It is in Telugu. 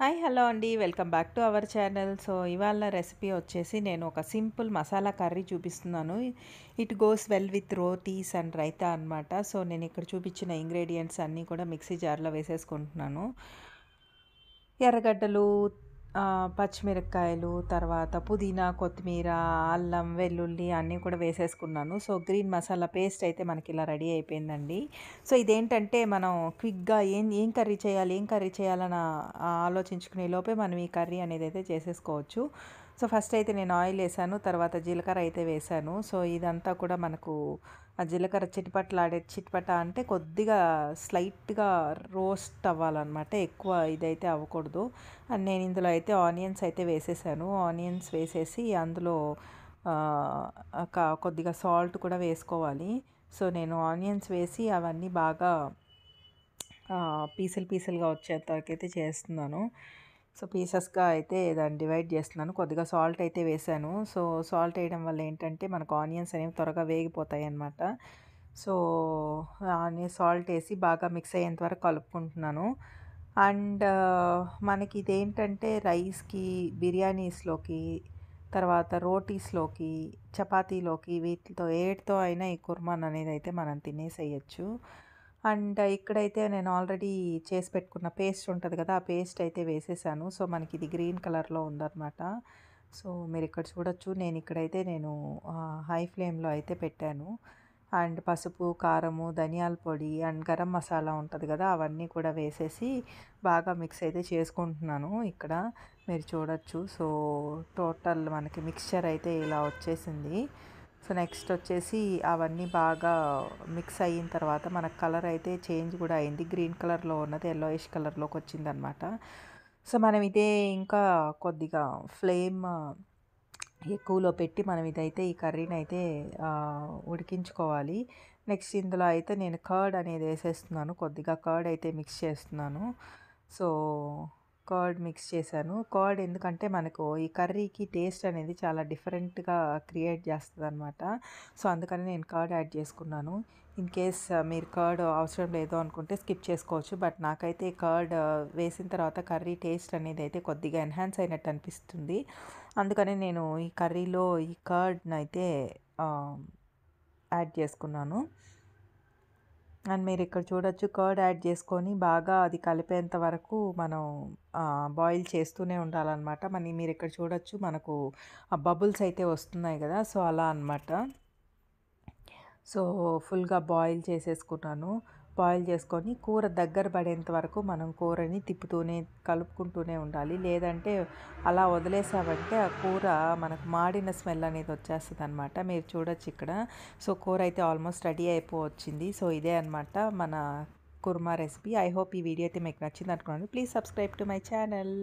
హాయ్ హలో అండి welcome back to our channel so ఇవాళ రెసిపీ వచ్చేసి నేను ఒక సింపుల్ మసాలా కర్రీ చూపిస్తున్నాను it goes well with rotis and raita అనమాట సో నేను ఇక్కడ చూపించిన ఇంగ్రీడియంట్స్ అన్నీ కూడా మిక్సీ జార్లో వేసేసుకుంటున్నాను ఎర్రగడ్డలు పచ్చిమిరపకాయలు తర్వాత పుదీనా కొత్తిమీర అల్లం వెల్లుల్లి అన్నీ కూడా వేసేసుకున్నాను సో గ్రీన్ మసాలా పేస్ట్ అయితే మనకి ఇలా రెడీ అయిపోయిందండి సో ఇదేంటంటే మనం క్విక్గా ఏం ఏం కర్రీ చేయాలి ఏం కర్రీ చేయాలని ఆలోచించుకునే లోపే మనం ఈ కర్రీ అనేది అయితే చేసేసుకోవచ్చు సో ఫస్ట్ అయితే నేను ఆయిల్ వేసాను తర్వాత జీలకర్ర అయితే వేసాను సో ఇదంతా కూడా మనకు ఆ జీలకర్ర ఆడే చిటిపట అంటే కొద్దిగా స్లైట్గా రోస్ట్ అవ్వాలన్నమాట ఎక్కువ ఇదైతే అవ్వకూడదు అండ్ నేను ఇందులో అయితే ఆనియన్స్ అయితే వేసేసాను ఆనియన్స్ వేసేసి అందులో కొద్దిగా సాల్ట్ కూడా వేసుకోవాలి సో నేను ఆనియన్స్ వేసి అవన్నీ బాగా పీసులు పీసులుగా అయితే చేస్తున్నాను సో పీసెస్గా అయితే దాన్ని డివైడ్ చేస్తున్నాను కొద్దిగా సాల్ట్ అయితే వేసాను సో సాల్ట్ వేయడం వల్ల ఏంటంటే మనకు ఆనియన్స్ అనేవి త్వరగా వేగిపోతాయి అన్నమాట సో ఆనియన్ సాల్ట్ వేసి బాగా మిక్స్ అయ్యేంత వరకు కలుపుకుంటున్నాను అండ్ మనకి ఇదేంటంటే రైస్కి బిర్యానీస్లోకి తర్వాత రోటీస్లోకి చపాతీలోకి వీటితో ఏటితో అయినా ఈ కుర్మాన్ అనేది అయితే మనం తినేసేయచ్చు అండ్ ఇక్కడైతే నేను ఆల్రెడీ చేసి పెట్టుకున్న పేస్ట్ ఉంటుంది కదా ఆ పేస్ట్ అయితే వేసేసాను సో మనకి ఇది గ్రీన్ కలర్లో ఉందన్నమాట సో మీరు ఇక్కడ చూడొచ్చు నేను ఇక్కడైతే నేను హై ఫ్లేమ్లో అయితే పెట్టాను అండ్ పసుపు కారము ధనియాల పొడి అండ్ గరం మసాలా ఉంటుంది కదా అవన్నీ కూడా వేసేసి బాగా మిక్స్ అయితే చేసుకుంటున్నాను ఇక్కడ మీరు చూడొచ్చు సో టోటల్ మనకి మిక్స్చర్ అయితే ఇలా వచ్చేసింది సో నెక్స్ట్ వచ్చేసి అవన్నీ బాగా మిక్స్ అయిన తర్వాత మనకు కలర్ అయితే చేంజ్ కూడా అయింది గ్రీన్ కలర్లో ఉన్నది ఎల్లోయిష్ కలర్లోకి వచ్చిందనమాట సో మనం ఇదే ఇంకా కొద్దిగా ఫ్లేమ్ ఎక్కువలో పెట్టి మనం ఇదైతే ఈ కర్రీని అయితే ఉడికించుకోవాలి నెక్స్ట్ ఇందులో అయితే నేను కర్డ్ అనేది వేసేస్తున్నాను కొద్దిగా కర్డ్ అయితే మిక్స్ చేస్తున్నాను సో కర్డ్ మిక్స్ చేశాను కర్డ్ ఎందుకంటే మనకు ఈ కర్రీకి టేస్ట్ అనేది చాలా డిఫరెంట్గా క్రియేట్ చేస్తుంది అనమాట సో అందుకని నేను కర్డ్ యాడ్ చేసుకున్నాను ఇన్ కేస్ మీరు కర్డ్ అవసరం లేదు అనుకుంటే స్కిప్ చేసుకోవచ్చు బట్ నాకైతే కర్డ్ వేసిన తర్వాత కర్రీ టేస్ట్ అనేది అయితే కొద్దిగా ఎన్హాన్స్ అయినట్టు అనిపిస్తుంది అందుకని నేను ఈ కర్రీలో ఈ కర్డ్ని అయితే యాడ్ చేసుకున్నాను అండ్ మీరు ఇక్కడ చూడొచ్చు కర్డ్ యాడ్ చేసుకొని బాగా అది కలిపేంత వరకు మనం బాయిల్ చేస్తూనే ఉండాలన్నమాట మరి మీరు ఇక్కడ చూడొచ్చు మనకు ఆ బబుల్స్ అయితే వస్తున్నాయి కదా సో అలా అనమాట సో ఫుల్గా బాయిల్ చేసేసుకుంటాను బాయిల్ చేసుకొని కూర దగ్గర పడేంత వరకు మనం కూరని తిప్పుతూనే కలుపుకుంటూనే ఉండాలి లేదంటే అలా వదిలేసామంటే ఆ కూర మనకు మాడిన స్మెల్ అనేది వచ్చేస్తుంది అనమాట మీరు చూడొచ్చు ఇక్కడ సో కూర అయితే ఆల్మోస్ట్ రెడీ అయిపోవచ్చింది సో ఇదే అనమాట మన కుర్మా రెసిపీ ఐ హోప్ ఈ వీడియో అయితే మీకు నచ్చింది అనుకున్నాను please subscribe to my channel